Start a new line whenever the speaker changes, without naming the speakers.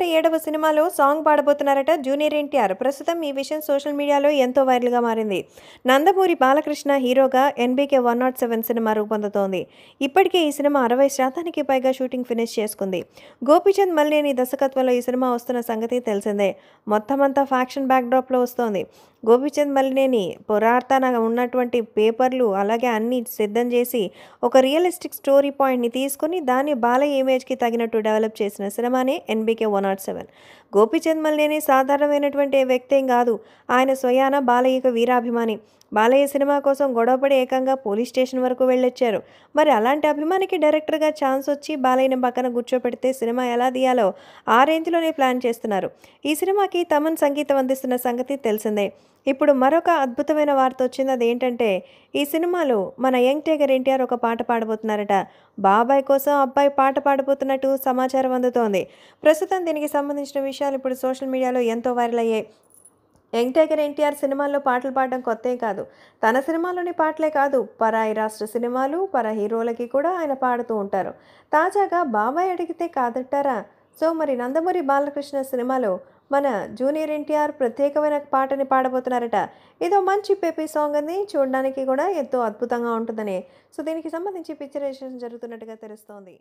నూట ఏడవ సినిమాలో సాంగ్ పాడబోతున్నారట జూనియర్ ఎన్టీఆర్ ప్రస్తుతం ఈ విషయం సోషల్ మీడియాలో ఎంతో వైరల్గా మారింది నందమూరి బాలకృష్ణ హీరోగా NBK one not seven cinema రూపొందుతోంది ఇప్పటికే ఈ సినిమా అరవై శాతానికి పైగా షూటింగ్ ఫినిష్ చేసుకుంది గోపీచంద్ మల్లేని దర్శకత్వంలో ఈ సినిమా వస్తున్న సంగతి తెలిసిందే మొత్తం అంతా ఫ్యాక్షన్ బ్యాక్డ్రాప్లో వస్తోంది గోపీచంద్ మల్లినేని పొరార్తన ఉన్నటువంటి పేపర్లు అలాగే అన్ని సిద్ధం చేసి ఒక రియలిస్టిక్ స్టోరీ పాయింట్ని తీసుకుని దాన్ని బాలయ్య ఇమేజ్కి తగినట్టు డెవలప్ చేసిన సినిమానే NBK one not seven Gopichand Malineni సాధారణమైనటువంటి వ్యక్తేం కాదు ఆయన స్వయాన బాలయ్యకు వీరాభిమాని బాలయ్య సినిమా కోసం గొడవపడి ఏకంగా పోలీస్ స్టేషన్ వరకు వెళ్ళొచ్చారు మరి అలాంటి అభిమానికి డైరెక్టర్గా ఛాన్స్ వచ్చి బాలయ్యని పక్కన కూర్చోపెడితే సినిమా ఎలా తీయాలో ఆ రేంజ్లోనే ప్లాన్ చేస్తున్నారు ఈ సినిమాకి తమన్ సంగీతం అందిస్తున్న సంగతి తెలిసిందే ఇప్పుడు మరొక అద్భుతమైన వార్త వచ్చింది అదేంటంటే ఈ సినిమాలో మన యంగ్ టైగర్ ఎన్టీఆర్ ఒక పాట పాడబోతున్నారట బాబాయ్ కోసం అబ్బాయి పాట పాడబోతున్నట్టు సమాచారం అందుతోంది ప్రస్తుతం విషయానికి సంబంధించిన విషయాలు ఇప్పుడు సోషల్ మీడియాలో ఎంతో వైరల్ అయ్యాయి యంగ్ టైగర్ ఎన్టీఆర్ సినిమాల్లో పాటలు పాడడం కొత్తే కాదు తన సినిమాలోని పాటలే కాదు పరాయి రాష్ట్ర సినిమాలు పర హీరోలకి కూడా ఆయన పాడుతూ ఉంటారు తాజాగా బాబాయ్ అడిగితే కాదంటారా సో మరి నందమూరి బాలకృష్ణ సినిమాలో మన జూనియర్ ఎన్టీఆర్ ప్రత్యేకమైన పాటని పాడబోతున్నారట ఇదో మంచి పెపీ సాంగ్ అని చూడడానికి కూడా ఎంతో అద్భుతంగా ఉంటుందని సో దీనికి సంబంధించి పిక్చరేషన్ జరుగుతున్నట్టుగా తెలుస్తోంది